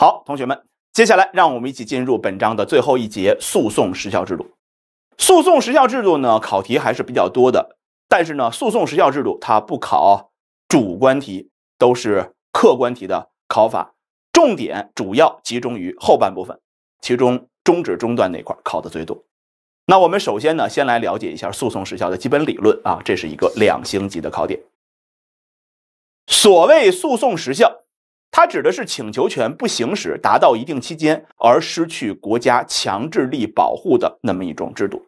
好，同学们，接下来让我们一起进入本章的最后一节——诉讼时效制度。诉讼时效制度呢，考题还是比较多的，但是呢，诉讼时效制度它不考主观题，都是客观题的考法，重点主要集中于后半部分，其中终止、中断那块考的最多。那我们首先呢，先来了解一下诉讼时效的基本理论啊，这是一个两星级的考点。所谓诉讼时效。它指的是请求权不行使达到一定期间而失去国家强制力保护的那么一种制度。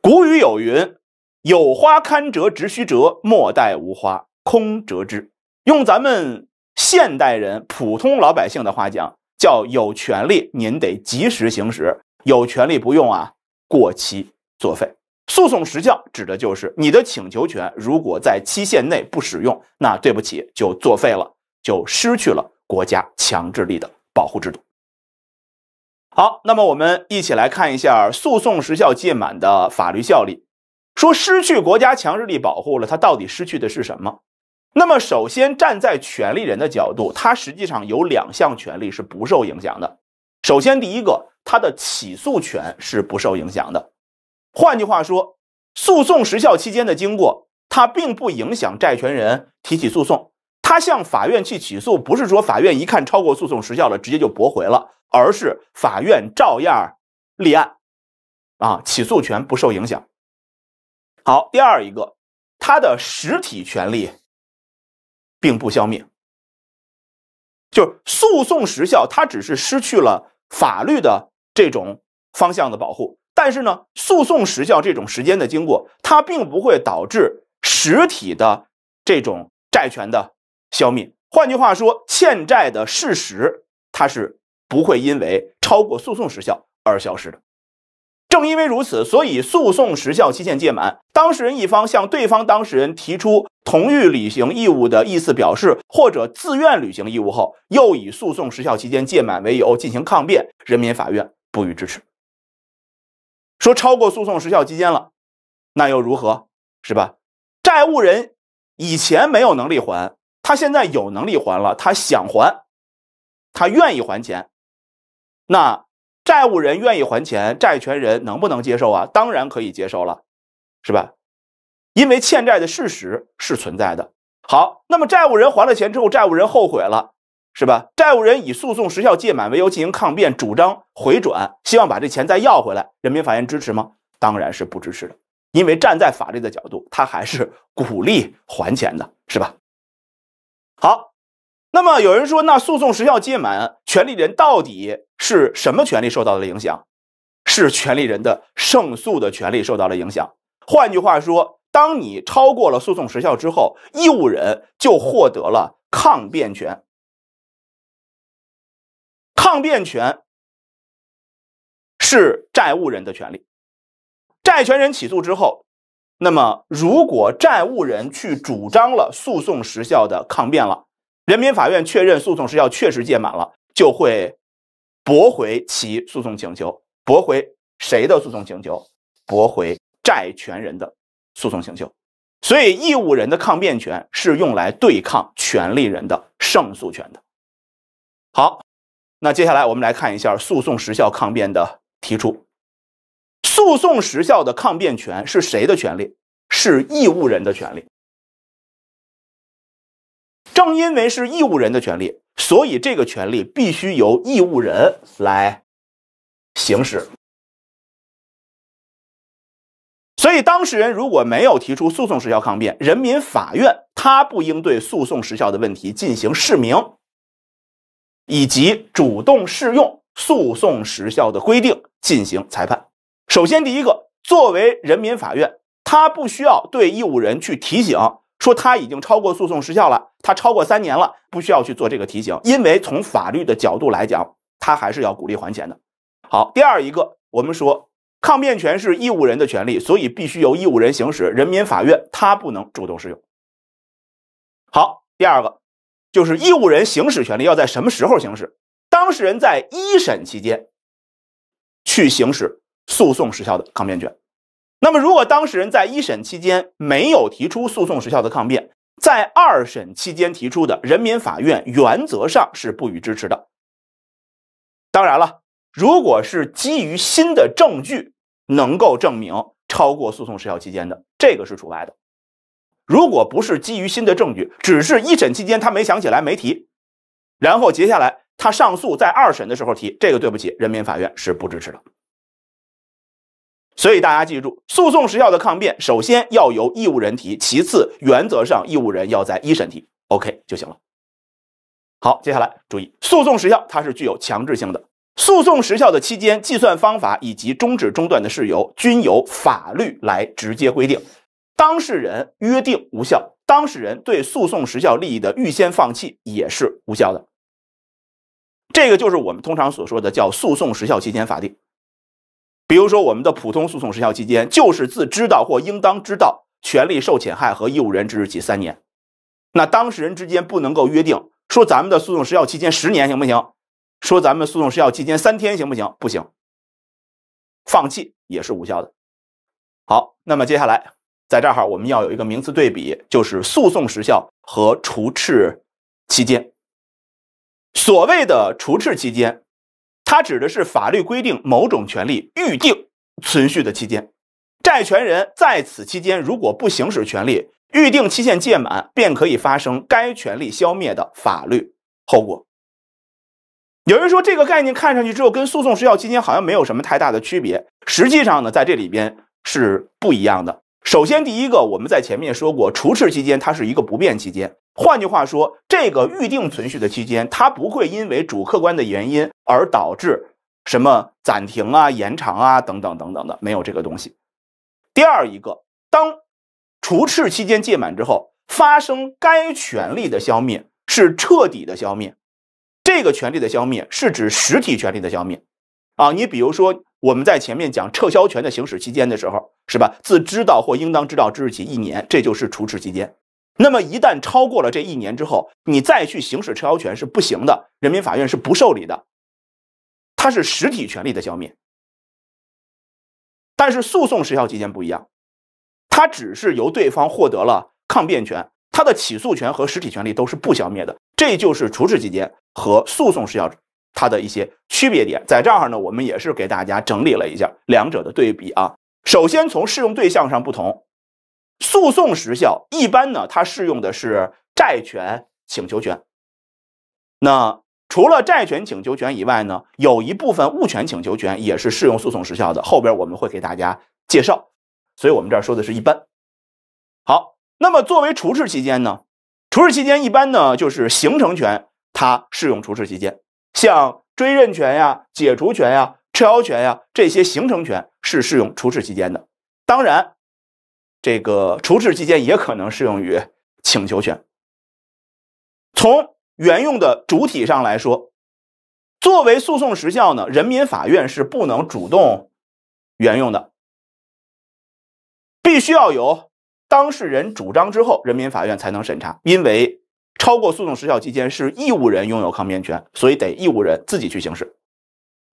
古语有云：“有花堪折直须折，莫待无花空折枝。”用咱们现代人普通老百姓的话讲，叫有权利您得及时行使，有权利不用啊，过期作废。诉讼时效指的就是你的请求权如果在期限内不使用，那对不起，就作废了。就失去了国家强制力的保护制度。好，那么我们一起来看一下诉讼时效届满的法律效力。说失去国家强制力保护了，它到底失去的是什么？那么首先，站在权利人的角度，他实际上有两项权利是不受影响的。首先，第一个，他的起诉权是不受影响的。换句话说，诉讼时效期间的经过，它并不影响债权人提起诉讼。他向法院去起诉，不是说法院一看超过诉讼时效了，直接就驳回了，而是法院照样立案，啊，起诉权不受影响。好，第二一个，他的实体权利并不消灭，就是诉讼时效，它只是失去了法律的这种方向的保护，但是呢，诉讼时效这种时间的经过，它并不会导致实体的这种债权的。消灭，换句话说，欠债的事实它是不会因为超过诉讼时效而消失的。正因为如此，所以诉讼时效期限届满，当事人一方向对方当事人提出同意履行义务的意思表示或者自愿履行义务后，又以诉讼时效期间届满为由进行抗辩，人民法院不予支持。说超过诉讼时效期间了，那又如何是吧？债务人以前没有能力还。他现在有能力还了，他想还，他愿意还钱，那债务人愿意还钱，债权人能不能接受啊？当然可以接受了，是吧？因为欠债的事实是存在的。好，那么债务人还了钱之后，债务人后悔了，是吧？债务人以诉讼时效届满为由进行抗辩，主张回转，希望把这钱再要回来，人民法院支持吗？当然是不支持的，因为站在法律的角度，他还是鼓励还钱的，是吧？好，那么有人说，那诉讼时效届满，权利人到底是什么权利受到了影响？是权利人的胜诉的权利受到了影响。换句话说，当你超过了诉讼时效之后，义务人就获得了抗辩权。抗辩权是债务人的权利，债权人起诉之后。那么，如果债务人去主张了诉讼时效的抗辩了，人民法院确认诉讼时效确实届满了，就会驳回其诉讼请求。驳回谁的诉讼请求？驳回债权人的诉讼请求。所以，义务人的抗辩权是用来对抗权利人的胜诉权的。好，那接下来我们来看一下诉讼时效抗辩的提出。诉讼时效的抗辩权是谁的权利？是义务人的权利。正因为是义务人的权利，所以这个权利必须由义务人来行使。所以，当事人如果没有提出诉讼时效抗辩，人民法院他不应对诉讼时效的问题进行释明，以及主动适用诉讼时效的规定进行裁判。首先，第一个，作为人民法院，他不需要对义务人去提醒说他已经超过诉讼时效了，他超过三年了，不需要去做这个提醒，因为从法律的角度来讲，他还是要鼓励还钱的。好，第二一个，我们说抗辩权是义务人的权利，所以必须由义务人行使，人民法院他不能主动适用。好，第二个，就是义务人行使权利要在什么时候行使？当事人在一审期间去行使。诉讼时效的抗辩权，那么如果当事人在一审期间没有提出诉讼时效的抗辩，在二审期间提出的，人民法院原则上是不予支持的。当然了，如果是基于新的证据能够证明超过诉讼时效期间的，这个是除外的。如果不是基于新的证据，只是一审期间他没想起来没提，然后接下来他上诉在二审的时候提，这个对不起，人民法院是不支持的。所以大家记住，诉讼时效的抗辩首先要由义务人提，其次原则上义务人要在一审提，OK 就行了。好，接下来注意，诉讼时效它是具有强制性的，诉讼时效的期间计算方法以及终止、中断的事由，均由法律来直接规定。当事人约定无效，当事人对诉讼时效利益的预先放弃也是无效的。这个就是我们通常所说的叫诉讼时效期间法定。比如说，我们的普通诉讼时效期间就是自知道或应当知道权利受侵害和义务人之日起三年。那当事人之间不能够约定说咱们的诉讼时效期间十年行不行？说咱们诉讼时效期间三天行不行？不行，放弃也是无效的。好，那么接下来在这儿哈，我们要有一个名词对比，就是诉讼时效和除斥期间。所谓的除斥期间。它指的是法律规定某种权利预定存续的期间，债权人在此期间如果不行使权利，预定期限届满便可以发生该权利消灭的法律后果。有人说这个概念看上去之后跟诉讼时效期间好像没有什么太大的区别，实际上呢，在这里边是不一样的。首先，第一个，我们在前面说过，除斥期间它是一个不变期间，换句话说，这个预定存续的期间，它不会因为主客观的原因而导致什么暂停啊、延长啊等等等等的，没有这个东西。第二一个，当除斥期间届满之后，发生该权利的消灭是彻底的消灭，这个权利的消灭是指实体权利的消灭。啊，你比如说，我们在前面讲撤销权的行使期间的时候，是吧？自知道或应当知道之日起一年，这就是除斥期间。那么一旦超过了这一年之后，你再去行使撤销权是不行的，人民法院是不受理的。它是实体权利的消灭，但是诉讼时效期间不一样，它只是由对方获得了抗辩权，它的起诉权和实体权利都是不消灭的。这就是除斥期间和诉讼时效。它的一些区别点，在这儿呢，我们也是给大家整理了一下两者的对比啊。首先从适用对象上不同，诉讼时效一般呢，它适用的是债权请求权。那除了债权请求权以外呢，有一部分物权请求权也是适用诉讼时效的，后边我们会给大家介绍。所以我们这儿说的是一般。好，那么作为除斥期间呢，除斥期间一般呢就是形成权，它适用除斥期间。像追认权呀、解除权呀、撤销权呀这些形成权是适用除斥期间的。当然，这个除斥期间也可能适用于请求权。从原用的主体上来说，作为诉讼时效呢，人民法院是不能主动援用的，必须要由当事人主张之后，人民法院才能审查，因为。超过诉讼时效期间是义务人拥有抗辩权，所以得义务人自己去行使。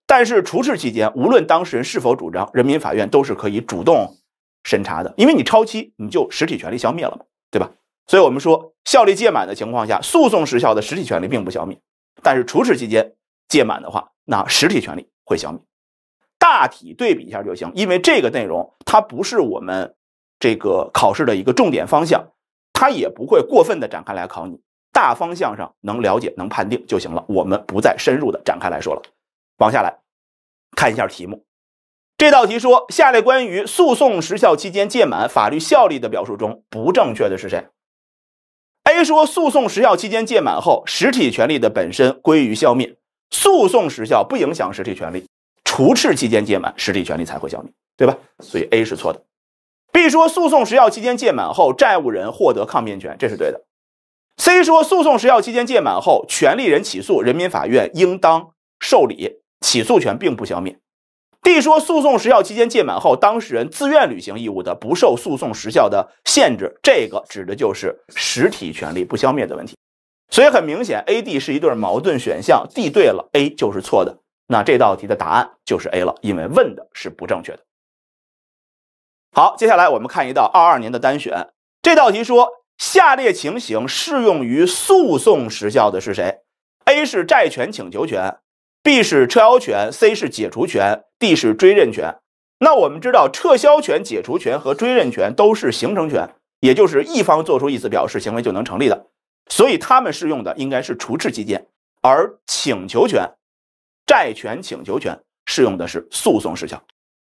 但是除斥期间无论当事人是否主张，人民法院都是可以主动审查的，因为你超期，你就实体权利消灭了嘛，对吧？所以我们说效力届满的情况下，诉讼时效的实体权利并不消灭，但是除斥期间届满的话，那实体权利会消灭。大体对比一下就行，因为这个内容它不是我们这个考试的一个重点方向，它也不会过分的展开来考你。大方向上能了解能判定就行了，我们不再深入的展开来说了。往下来看一下题目，这道题说：下列关于诉讼时效期间届满法律效力的表述中，不正确的是谁？A 说，诉讼时效期间届满后，实体权利的本身归于消灭，诉讼时效不影响实体权利，除斥期间届满，实体权利才会消灭，对吧？所以 A 是错的。B 说，诉讼时效期间届满后，债务人获得抗辩权，这是对的。C 说，诉讼时效期间届满后，权利人起诉，人民法院应当受理，起诉权并不消灭。D 说，诉讼时效期间届满后，当事人自愿履行义务的，不受诉讼时效的限制。这个指的就是实体权利不消灭的问题。所以很明显，A、D 是一对矛盾选项，D 对了，A 就是错的。那这道题的答案就是 A 了，因为问的是不正确的。好，接下来我们看一道二二年的单选，这道题说。下列情形适用于诉讼时效的是谁？A 是债权请求权，B 是撤销权，C 是解除权，D 是追认权。那我们知道撤销权、解除权和追认权都是形成权，也就是一方做出意思表示行为就能成立的，所以他们适用的应该是除斥期间，而请求权、债权请求权适用的是诉讼时效，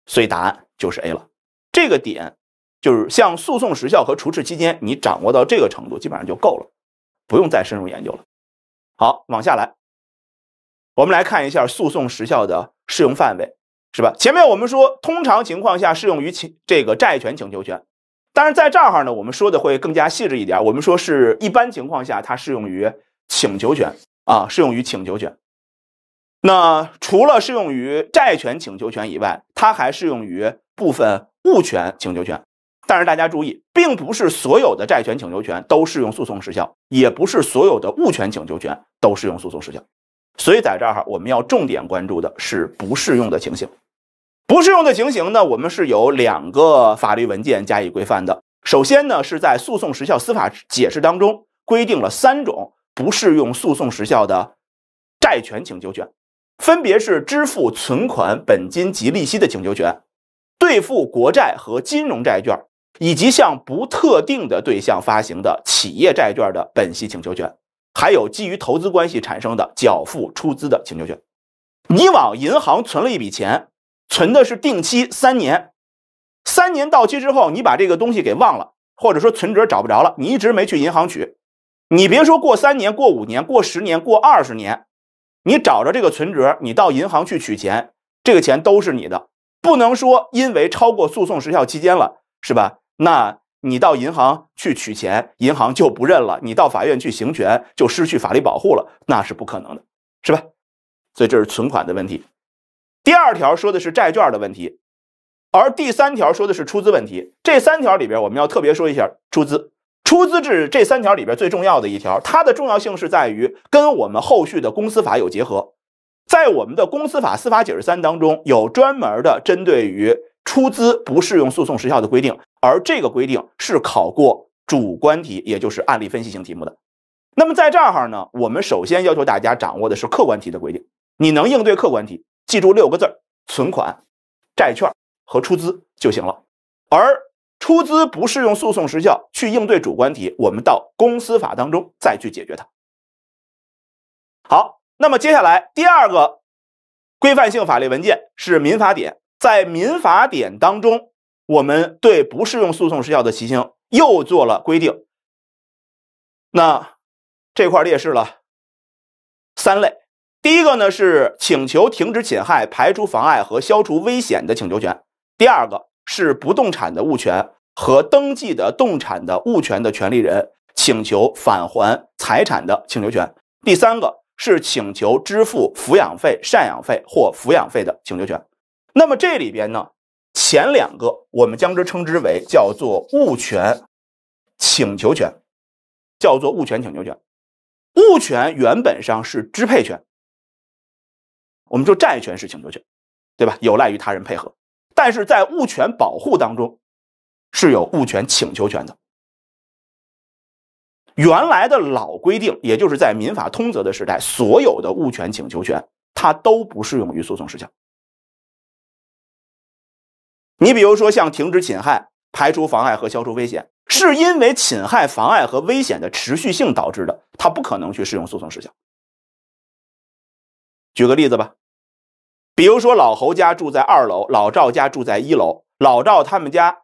所以答案就是 A 了。这个点。就是像诉讼时效和除斥期间，你掌握到这个程度基本上就够了，不用再深入研究了。好，往下来，我们来看一下诉讼时效的适用范围，是吧？前面我们说，通常情况下适用于请这个债权请求权，但是在这儿哈呢，我们说的会更加细致一点。我们说是一般情况下它适用于请求权啊，适用于请求权。那除了适用于债权请求权以外，它还适用于部分物权请求权。但是大家注意，并不是所有的债权请求权都适用诉讼时效，也不是所有的物权请求权都适用诉讼时效。所以在这儿哈，我们要重点关注的是不适用的情形。不适用的情形呢，我们是有两个法律文件加以规范的。首先呢，是在诉讼时效司法解释当中规定了三种不适用诉讼时效的债权请求权，分别是支付存款本金及利息的请求权、兑付国债和金融债券。以及向不特定的对象发行的企业债券的本息请求权，还有基于投资关系产生的缴付出资的请求权。你往银行存了一笔钱，存的是定期三年，三年到期之后，你把这个东西给忘了，或者说存折找不着了，你一直没去银行取。你别说过三年、过五年、过十年、过二十年，你找着这个存折，你到银行去取钱，这个钱都是你的，不能说因为超过诉讼时效期间了，是吧？那你到银行去取钱，银行就不认了；你到法院去行权，就失去法律保护了。那是不可能的，是吧？所以这是存款的问题。第二条说的是债券的问题，而第三条说的是出资问题。这三条里边，我们要特别说一下出资、出资制。这三条里边最重要的一条，它的重要性是在于跟我们后续的公司法有结合。在我们的公司法司法解释三当中，有专门的针对于出资不适用诉讼时效的规定。而这个规定是考过主观题，也就是案例分析型题目的。那么在这儿呢，我们首先要求大家掌握的是客观题的规定。你能应对客观题，记住六个字儿：存款、债券和出资就行了。而出资不适用诉讼时效。去应对主观题，我们到公司法当中再去解决它。好，那么接下来第二个规范性法律文件是《民法典》。在《民法典》当中。我们对不适用诉讼时效的情形又做了规定，那这块列示了三类。第一个呢是请求停止侵害、排除妨碍和消除危险的请求权；第二个是不动产的物权和登记的动产的物权的权利人请求返还财产的请求权；第三个是请求支付抚养费、赡养费或抚养费的请求权。那么这里边呢？前两个，我们将之称之为叫做物权请求权，叫做物权请求权。物权原本上是支配权，我们说债权是请求权，对吧？有赖于他人配合，但是在物权保护当中，是有物权请求权的。原来的老规定，也就是在民法通则的时代，所有的物权请求权它都不适用于诉讼时效。你比如说，像停止侵害、排除妨碍和消除危险，是因为侵害、妨碍和危险的持续性导致的，它不可能去适用诉讼时效。举个例子吧，比如说老侯家住在二楼，老赵家住在一楼，老赵他们家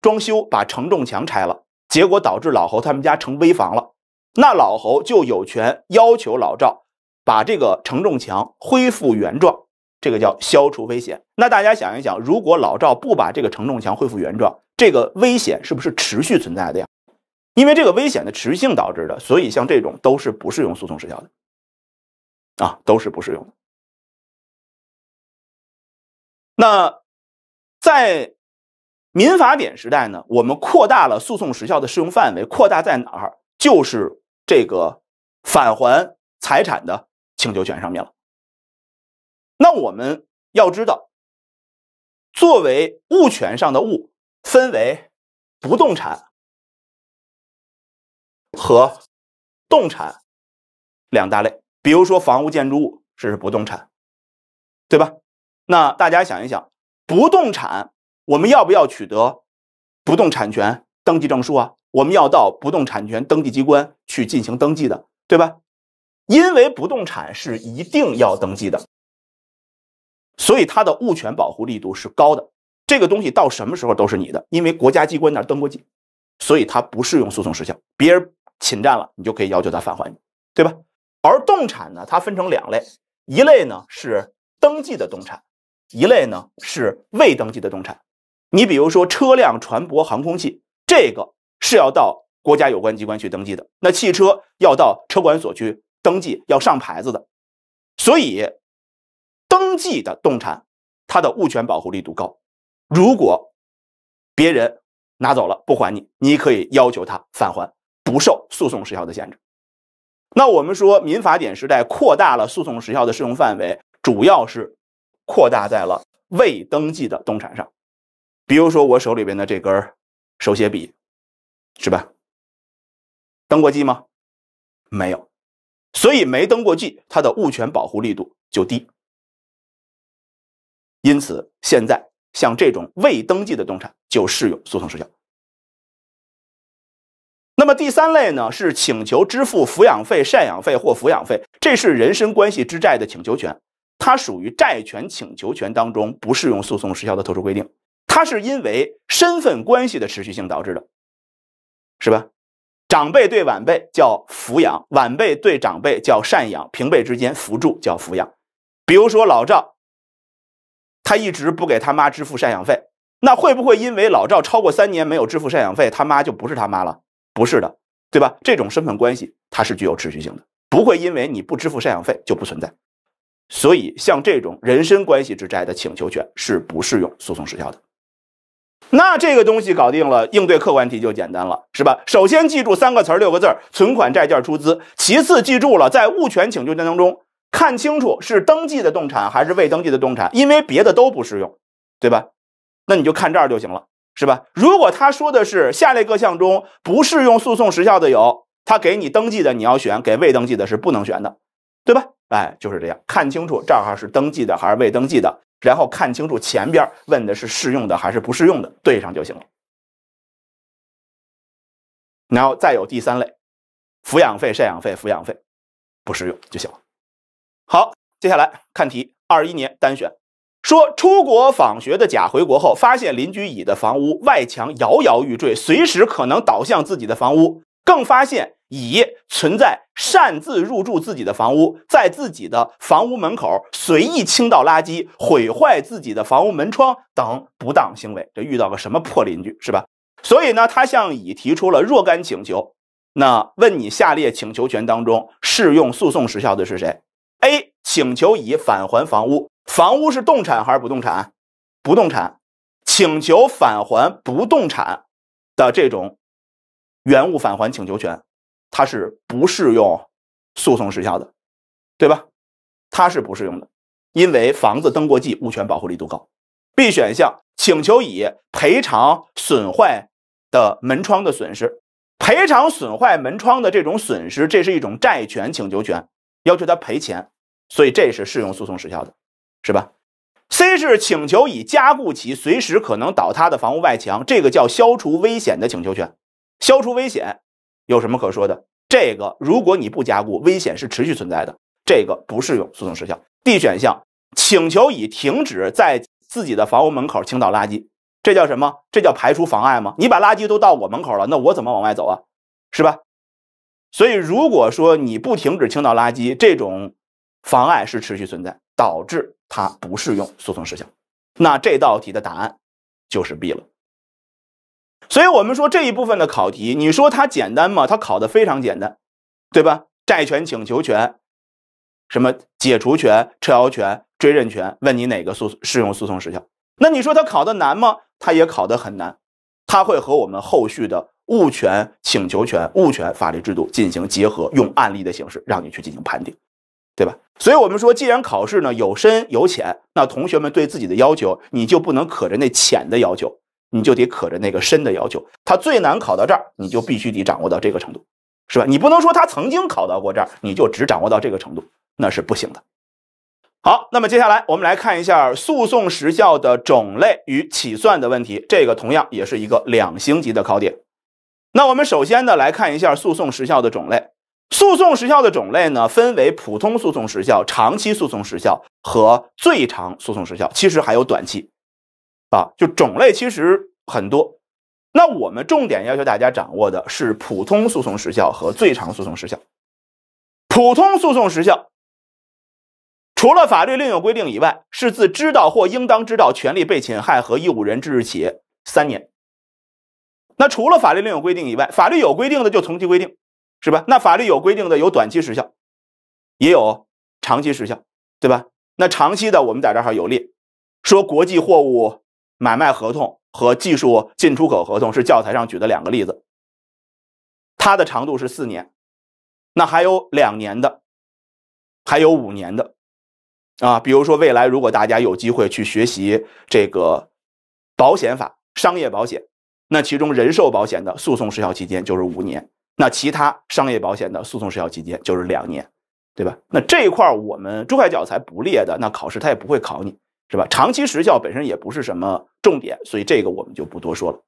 装修把承重墙拆了，结果导致老侯他们家成危房了，那老侯就有权要求老赵把这个承重墙恢复原状。这个叫消除危险。那大家想一想，如果老赵不把这个承重墙恢复原状，这个危险是不是持续存在的呀？因为这个危险的持续性导致的，所以像这种都是不适用诉讼时效的啊，都是不适用的。那在民法典时代呢，我们扩大了诉讼时效的适用范围，扩大在哪儿？就是这个返还财产的请求权上面了。那我们要知道，作为物权上的物，分为不动产和动产两大类。比如说房屋建筑物，这是不动产，对吧？那大家想一想，不动产我们要不要取得不动产权登记证书啊？我们要到不动产权登记机关去进行登记的，对吧？因为不动产是一定要登记的。所以它的物权保护力度是高的，这个东西到什么时候都是你的，因为国家机关那登过记，所以它不适用诉讼时效，别人侵占了你就可以要求他返还你，对吧？而动产呢，它分成两类，一类呢是登记的动产，一类呢是未登记的动产。你比如说车辆、船舶、航空器，这个是要到国家有关机关去登记的，那汽车要到车管所去登记，要上牌子的，所以。登记的动产，它的物权保护力度高。如果别人拿走了不还你，你可以要求他返还，不受诉讼时效的限制。那我们说，民法典时代扩大了诉讼时效的适用范围，主要是扩大在了未登记的动产上。比如说我手里边的这根手写笔，是吧？登过记吗？没有，所以没登过记，它的物权保护力度就低。因此，现在像这种未登记的动产就适用诉讼时效。那么第三类呢，是请求支付抚养费、赡养费或抚养费，这是人身关系之债的请求权，它属于债权请求权当中不适用诉讼时效的特殊规定。它是因为身份关系的持续性导致的，是吧？长辈对晚辈叫抚养，晚辈对长辈叫赡养，平辈之间扶助叫抚养。比如说老赵。他一直不给他妈支付赡养费，那会不会因为老赵超过三年没有支付赡养费，他妈就不是他妈了？不是的，对吧？这种身份关系它是具有持续性的，不会因为你不支付赡养费就不存在。所以像这种人身关系之债的请求权是不适用诉讼时效的。那这个东西搞定了，应对客观题就简单了，是吧？首先记住三个词儿六个字儿：存款、债券、出资。其次记住了，在物权请求权当中。看清楚是登记的动产还是未登记的动产，因为别的都不适用，对吧？那你就看这儿就行了，是吧？如果他说的是下列各项中不适用诉讼时效的有，他给你登记的你要选，给未登记的是不能选的，对吧？哎，就是这样，看清楚这儿是登记的还是未登记的，然后看清楚前边问的是适用的还是不适用的，对上就行了。然后再有第三类，抚养费、赡养费、抚养费不适用就行了。好，接下来看题。二一年单选，说出国访学的甲回国后，发现邻居乙的房屋外墙摇摇欲坠，随时可能倒向自己的房屋，更发现乙存在擅自入住自己的房屋，在自己的房屋门口随意倾倒垃圾、毁坏自己的房屋门窗等不当行为。这遇到个什么破邻居是吧？所以呢，他向乙提出了若干请求。那问你下列请求权当中适用诉讼时效的是谁？A 请求乙返还房屋，房屋是动产还是不动产？不动产，请求返还不动产的这种原物返还请求权，它是不适用诉讼时效的，对吧？它是不适用的，因为房子登过记，物权保护力度高。B 选项请求乙赔偿损坏的门窗的损失，赔偿损坏门窗的这种损失，这是一种债权请求权。要求他赔钱，所以这是适用诉讼时效的，是吧？C 是请求乙加固其随时可能倒塌的房屋外墙，这个叫消除危险的请求权。消除危险有什么可说的？这个如果你不加固，危险是持续存在的，这个不适用诉讼时效。D 选项请求乙停止在自己的房屋门口倾倒垃圾，这叫什么？这叫排除妨碍吗？你把垃圾都到我门口了，那我怎么往外走啊？是吧？所以，如果说你不停止倾倒垃圾，这种妨碍是持续存在，导致它不适用诉讼时效，那这道题的答案就是 B 了。所以我们说这一部分的考题，你说它简单吗？它考的非常简单，对吧？债权请求权、什么解除权、撤销权、追认权，问你哪个诉适用诉讼时效？那你说它考的难吗？它也考的很难，它会和我们后续的。物权请求权、物权法律制度进行结合，用案例的形式让你去进行判定，对吧？所以，我们说，既然考试呢有深有浅，那同学们对自己的要求，你就不能可着那浅的要求，你就得可着那个深的要求。它最难考到这儿，你就必须得掌握到这个程度，是吧？你不能说他曾经考到过这儿，你就只掌握到这个程度，那是不行的。好，那么接下来我们来看一下诉讼时效的种类与起算的问题，这个同样也是一个两星级的考点。那我们首先呢，来看一下诉讼时效的种类。诉讼时效的种类呢，分为普通诉讼时效、长期诉讼时效和最长诉讼时效。其实还有短期，啊，就种类其实很多。那我们重点要求大家掌握的是普通诉讼时效和最长诉讼时效。普通诉讼时效，除了法律另有规定以外，是自知道或应当知道权利被侵害和义务人之日起三年。那除了法律另有规定以外，法律有规定的就从其规定，是吧？那法律有规定的有短期时效，也有长期时效，对吧？那长期的我们在这儿还有例，说国际货物买卖合同和技术进出口合同是教材上举的两个例子，它的长度是四年，那还有两年的，还有五年的，啊，比如说未来如果大家有机会去学习这个保险法，商业保险。那其中人寿保险的诉讼时效期间就是五年，那其他商业保险的诉讼时效期间就是两年，对吧？那这一块我们珠海教材不列的，那考试它也不会考你，是吧？长期时效本身也不是什么重点，所以这个我们就不多说了。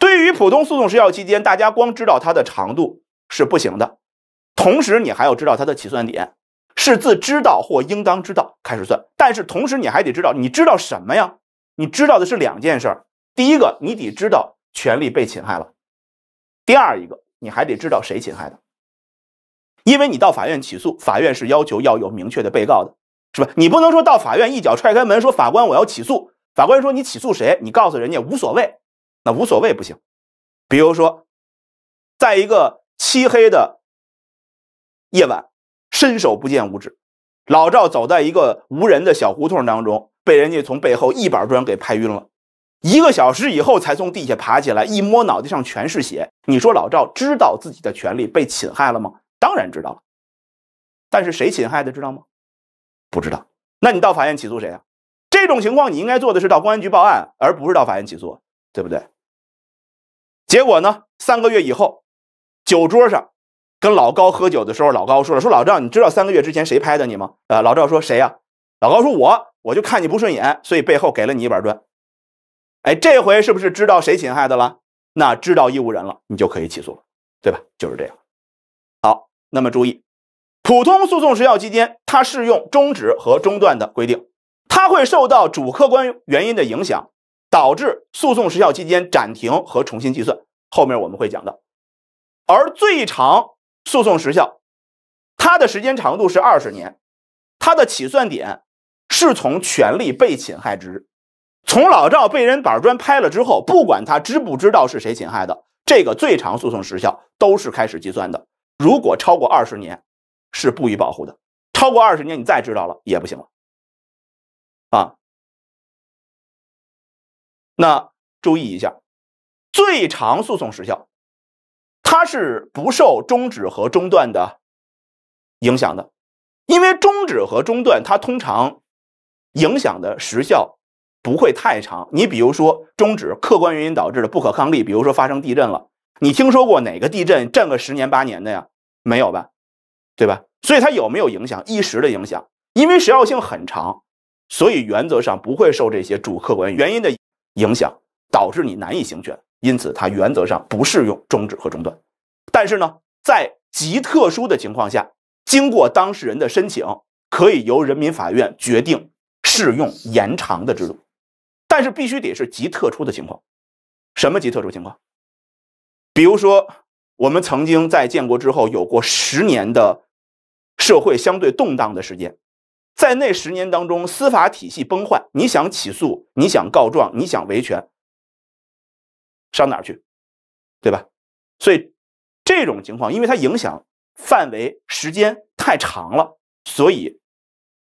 对于普通诉讼时效期间，大家光知道它的长度是不行的，同时你还要知道它的起算点是自知道或应当知道开始算，但是同时你还得知道你知道什么呀？你知道的是两件事儿，第一个你得知道。权利被侵害了。第二一个，你还得知道谁侵害的，因为你到法院起诉，法院是要求要有明确的被告的，是吧？你不能说到法院一脚踹开门，说法官我要起诉，法官说你起诉谁？你告诉人家无所谓，那无所谓不行。比如说，在一个漆黑的夜晚，伸手不见五指，老赵走在一个无人的小胡同当中，被人家从背后一板砖给拍晕了。一个小时以后才从地下爬起来，一摸脑袋上全是血。你说老赵知道自己的权利被侵害了吗？当然知道了。但是谁侵害的知道吗？不知道。那你到法院起诉谁啊？这种情况你应该做的是到公安局报案，而不是到法院起诉，对不对？结果呢？三个月以后，酒桌上跟老高喝酒的时候，老高说了：“说老赵，你知道三个月之前谁拍的你吗？”啊，老赵说：“谁呀？”老高说：“我，我就看你不顺眼，所以背后给了你一板砖。”哎，这回是不是知道谁侵害的了？那知道义务人了，你就可以起诉了，对吧？就是这样。好，那么注意，普通诉讼时效期间它适用终止和中断的规定，它会受到主客观原因的影响，导致诉讼时效期间暂停和重新计算。后面我们会讲到。而最长诉讼时效，它的时间长度是二十年，它的起算点是从权利被侵害之日。从老赵被人板砖拍了之后，不管他知不知道是谁侵害的，这个最长诉讼时效都是开始计算的。如果超过二十年，是不予保护的。超过二十年，你再知道了也不行了。啊，那注意一下，最长诉讼时效，它是不受终止和中断的影响的，因为终止和中断它通常影响的时效。不会太长。你比如说终止，客观原因导致的不可抗力，比如说发生地震了。你听说过哪个地震震个十年八年的呀？没有吧，对吧？所以它有没有影响？一时的影响，因为时效性很长，所以原则上不会受这些主客观原因的影响，导致你难以行权。因此，它原则上不适用终止和中断。但是呢，在极特殊的情况下，经过当事人的申请，可以由人民法院决定适用延长的制度。但是必须得是极特殊的情况，什么极特殊情况？比如说，我们曾经在建国之后有过十年的社会相对动荡的时间，在那十年当中，司法体系崩坏，你想起诉，你想告状，你想维权，上哪儿去？对吧？所以这种情况，因为它影响范围、时间太长了，所以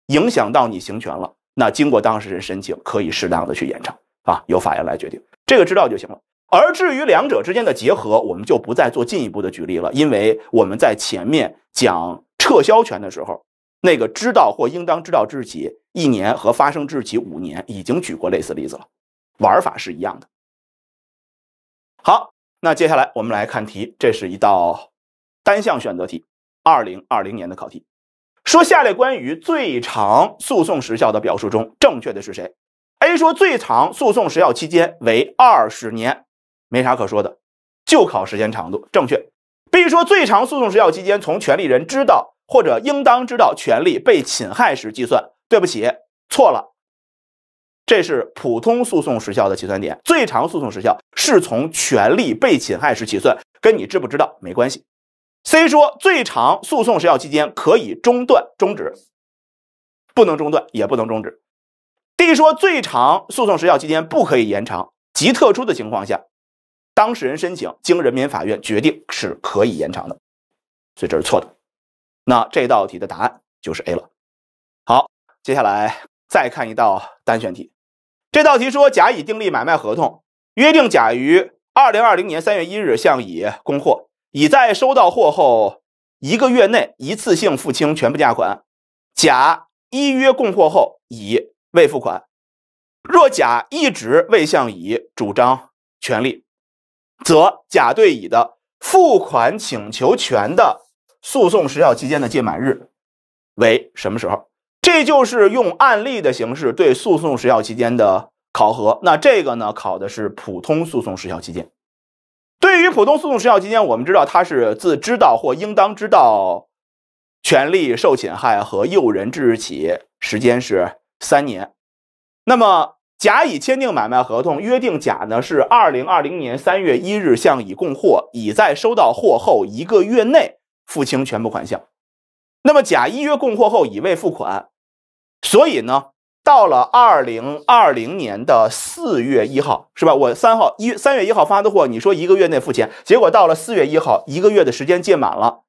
影响到你行权了。那经过当事人申请，可以适当的去延长啊，由法院来决定，这个知道就行了。而至于两者之间的结合，我们就不再做进一步的举例了，因为我们在前面讲撤销权的时候，那个知道或应当知道之日起一年和发生之日起五年已经举过类似例子了，玩法是一样的。好，那接下来我们来看题，这是一道单项选择题，二零二零年的考题。说下列关于最长诉讼时效的表述中，正确的是谁？A 说最长诉讼时效期间为二十年，没啥可说的，就考时间长度，正确。B 说最长诉讼时效期间从权利人知道或者应当知道权利被侵害时计算，对不起，错了，这是普通诉讼时效的起算点，最长诉讼时效是从权利被侵害时起算，跟你知不知道没关系。C 说最长诉讼时效期间可以中断、终止，不能中断也不能终止。D 说最长诉讼时效期间不可以延长，极特殊的情况下，当事人申请经人民法院决定是可以延长的，所以这是错的。那这道题的答案就是 A 了。好，接下来再看一道单选题。这道题说甲乙订立买卖合同，约定甲于二零二零年三月一日向乙供货。乙在收到货后一个月内一次性付清全部价款，甲依约供货后，乙未付款。若甲一直未向乙主张权利，则甲对乙的付款请求权的诉讼时效期间的届满日为什么时候？这就是用案例的形式对诉讼时效期间的考核。那这个呢，考的是普通诉讼时效期间。对于普通诉讼时效期间，我们知道它是自知道或应当知道权利受侵害和义务人之日起，时间是三年。那么，甲乙签订买卖合同，约定甲呢是二零二零年三月一日向乙供货，乙在收到货后一个月内付清全部款项。那么，甲依约供货后，乙未付款，所以呢？到了二零二零年的四月一号，是吧？我三号一三月一号发的货，你说一个月内付钱，结果到了四月一号，一个月的时间届满了，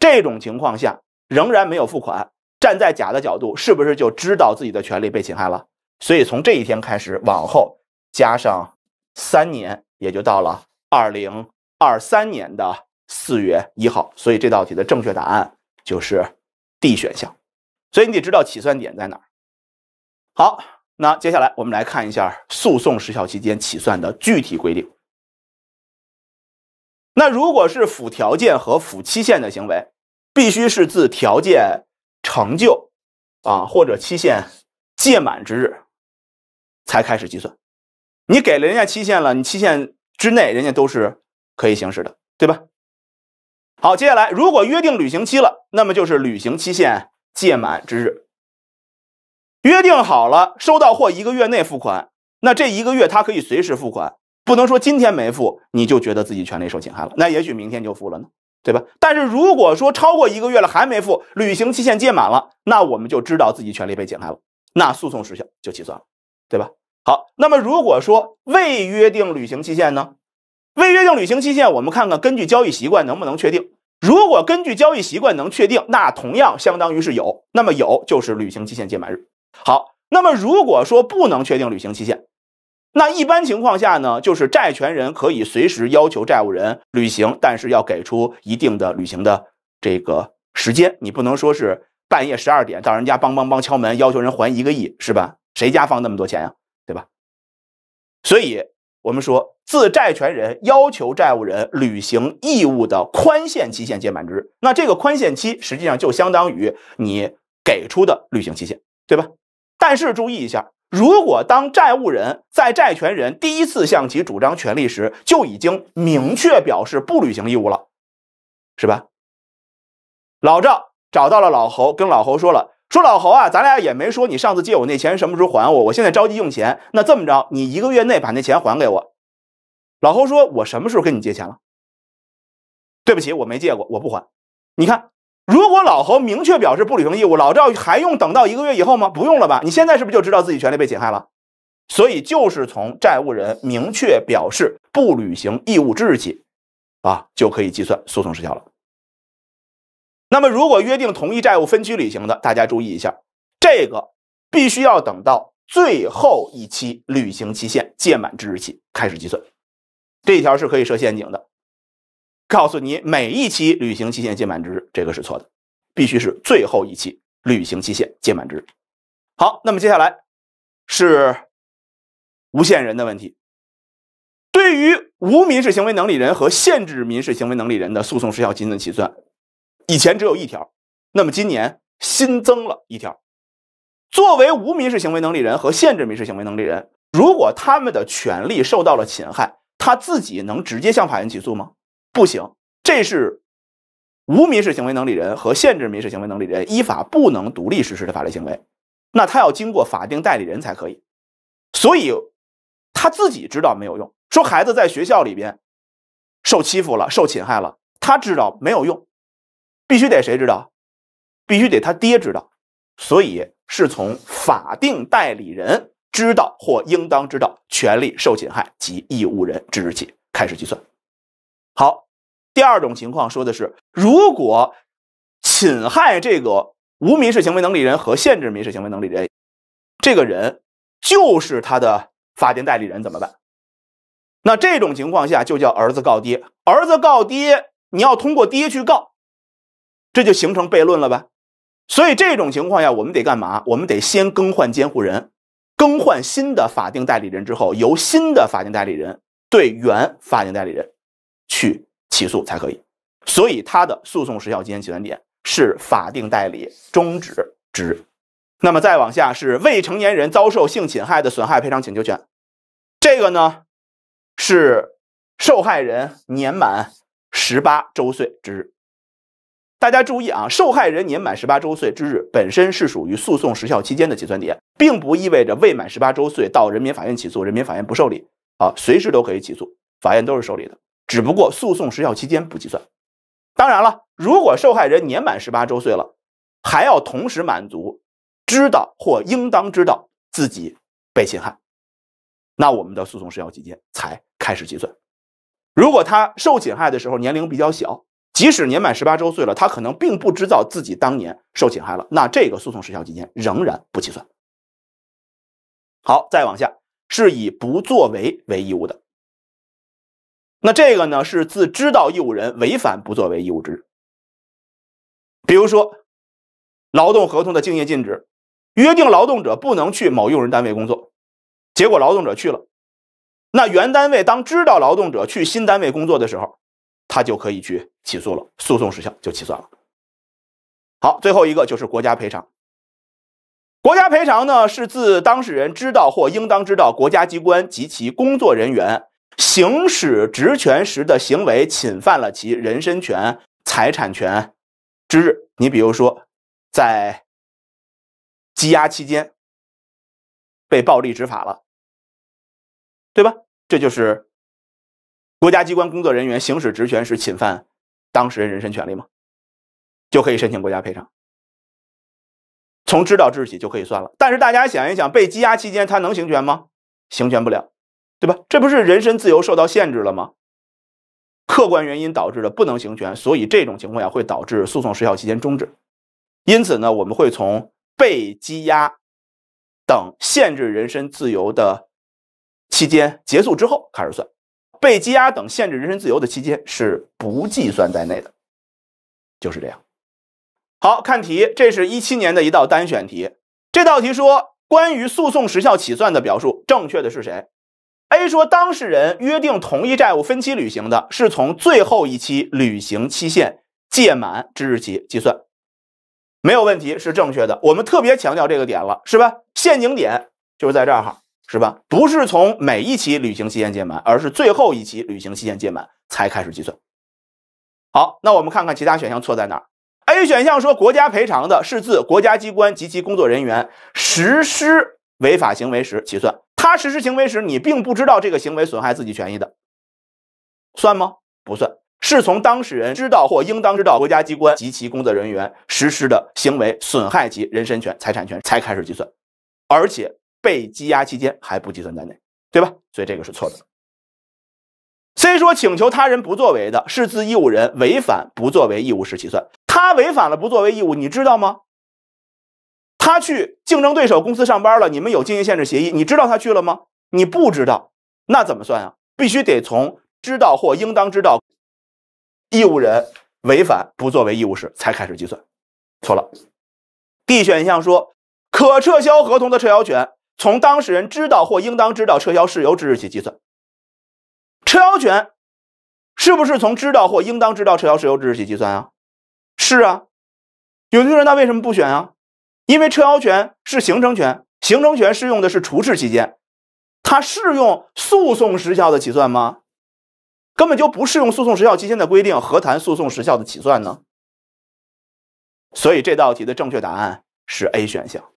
这种情况下仍然没有付款，站在甲的角度，是不是就知道自己的权利被侵害了？所以从这一天开始往后加上三年，也就到了二零二三年的四月一号。所以这道题的正确答案就是 D 选项。所以你得知道起算点在哪儿。好，那接下来我们来看一下诉讼时效期间起算的具体规定。那如果是附条件和附期限的行为，必须是自条件成就啊或者期限届满之日才开始计算。你给了人家期限了，你期限之内人家都是可以行使的，对吧？好，接下来如果约定履行期了，那么就是履行期限届满之日。约定好了，收到货一个月内付款，那这一个月他可以随时付款，不能说今天没付你就觉得自己权利受侵害了，那也许明天就付了呢，对吧？但是如果说超过一个月了还没付，履行期限届满了，那我们就知道自己权利被侵害了，那诉讼时效就起算了，对吧？好，那么如果说未约定履行期限呢？未约定履行期限，我们看看根据交易习惯能不能确定，如果根据交易习惯能确定，那同样相当于是有，那么有就是履行期限届满日。好，那么如果说不能确定履行期限，那一般情况下呢，就是债权人可以随时要求债务人履行，但是要给出一定的履行的这个时间。你不能说是半夜十二点到人家帮帮帮敲门，要求人还一个亿，是吧？谁家放那么多钱呀，对吧？所以我们说，自债权人要求债务人履行义务的宽限期限届满之日，那这个宽限期实际上就相当于你给出的履行期限，对吧？但是注意一下，如果当债务人在债权人第一次向其主张权利时，就已经明确表示不履行义务了，是吧？老赵找到了老侯，跟老侯说了：“说老侯啊，咱俩也没说你上次借我那钱什么时候还我，我现在着急用钱，那这么着，你一个月内把那钱还给我。”老侯说：“我什么时候跟你借钱了？对不起，我没借过，我不还。你看。”如果老侯明确表示不履行义务，老赵还用等到一个月以后吗？不用了吧？你现在是不是就知道自己权利被侵害了？所以就是从债务人明确表示不履行义务之日起，啊，就可以计算诉讼时效了。那么，如果约定同一债务分期履行的，大家注意一下，这个必须要等到最后一期履行期限届满之日起开始计算。这一条是可以设陷阱的。告诉你，每一期履行期限届满之日，这个是错的，必须是最后一期履行期限届满之日。好，那么接下来是无限人的问题。对于无民事行为能力人和限制民事行为能力人的诉讼时效起算，以前只有一条，那么今年新增了一条。作为无民事行为能力人和限制民事行为能力人，如果他们的权利受到了侵害，他自己能直接向法院起诉吗？不行，这是无民事行为能力人和限制民事行为能力人依法不能独立实施的法律行为，那他要经过法定代理人才可以。所以他自己知道没有用，说孩子在学校里边受欺负了、受侵害了，他知道没有用，必须得谁知道，必须得他爹知道。所以是从法定代理人知道或应当知道权利受侵害及义务人之日起开始计算。好。第二种情况说的是，如果侵害这个无民事行为能力人和限制民事行为能力人，这个人就是他的法定代理人怎么办？那这种情况下就叫儿子告爹。儿子告爹，你要通过爹去告，这就形成悖论了吧？所以这种情况下，我们得干嘛？我们得先更换监护人，更换新的法定代理人之后，由新的法定代理人对原法定代理人去。起诉才可以，所以他的诉讼时效期间起算点是法定代理终止之日。那么再往下是未成年人遭受性侵害的损害赔偿请求权，这个呢是受害人年满十八周岁之日。大家注意啊，受害人年满十八周岁之日本身是属于诉讼时效期间的起算点，并不意味着未满十八周岁到人民法院起诉，人民法院不受理。好，随时都可以起诉，法院都是受理的。只不过诉讼时效期间不计算。当然了，如果受害人年满十八周岁了，还要同时满足知道或应当知道自己被侵害，那我们的诉讼时效期间才开始计算。如果他受侵害的时候年龄比较小，即使年满十八周岁了，他可能并不知道自己当年受侵害了，那这个诉讼时效期间仍然不计算。好，再往下是以不作为为义务的。那这个呢，是自知道义务人违反不作为义务之，比如说，劳动合同的竞业禁止，约定劳动者不能去某用人单位工作，结果劳动者去了，那原单位当知道劳动者去新单位工作的时候，他就可以去起诉了，诉讼时效就起算了。好，最后一个就是国家赔偿，国家赔偿呢是自当事人知道或应当知道国家机关及其工作人员。行使职权时的行为侵犯了其人身权、财产权之日，你比如说，在羁押期间被暴力执法了，对吧？这就是国家机关工作人员行使职权时侵犯当事人人身权利吗？就可以申请国家赔偿。从知道之日起就可以算了。但是大家想一想，被羁押期间他能行权吗？行权不了。对吧？这不是人身自由受到限制了吗？客观原因导致的不能行权，所以这种情况下会导致诉讼时效期间终止。因此呢，我们会从被羁押等限制人身自由的期间结束之后开始算。被羁押等限制人身自由的期间是不计算在内的，就是这样。好看题，这是一七年的一道单选题。这道题说，关于诉讼时效起算的表述正确的是谁？A 说，当事人约定同一债务分期履行的，是从最后一期履行期限届满之日起计算，没有问题，是正确的。我们特别强调这个点了，是吧？陷阱点就是在这儿哈，是吧？不是从每一期履行期限届满，而是最后一期履行期限届满才开始计算。好，那我们看看其他选项错在哪儿。A 选项说，国家赔偿的是自国家机关及其工作人员实施违法行为时起算。他实施行为时，你并不知道这个行为损害自己权益的，算吗？不算，是从当事人知道或应当知道国家机关及其工作人员实施的行为损害其人身权、财产权才开始计算，而且被羁押期间还不计算在内，对吧？所以这个是错的。虽说请求他人不作为的是自义务人违反不作为义务时起算，他违反了不作为义务，你知道吗？他去竞争对手公司上班了，你们有经营限制协议，你知道他去了吗？你不知道，那怎么算啊？必须得从知道或应当知道义务人违反不作为义务时才开始计算。错了。D 选项说，可撤销合同的撤销权从当事人知道或应当知道撤销事由之日起计算。撤销权是不是从知道或应当知道撤销事由之日起计算啊？是啊。有同学说，那为什么不选啊？因为撤销权是形成权，形成权适用的是除斥期间，它适用诉讼时效的起算吗？根本就不适用诉讼时效期间的规定，何谈诉讼时效的起算呢？所以这道题的正确答案是 A 选项。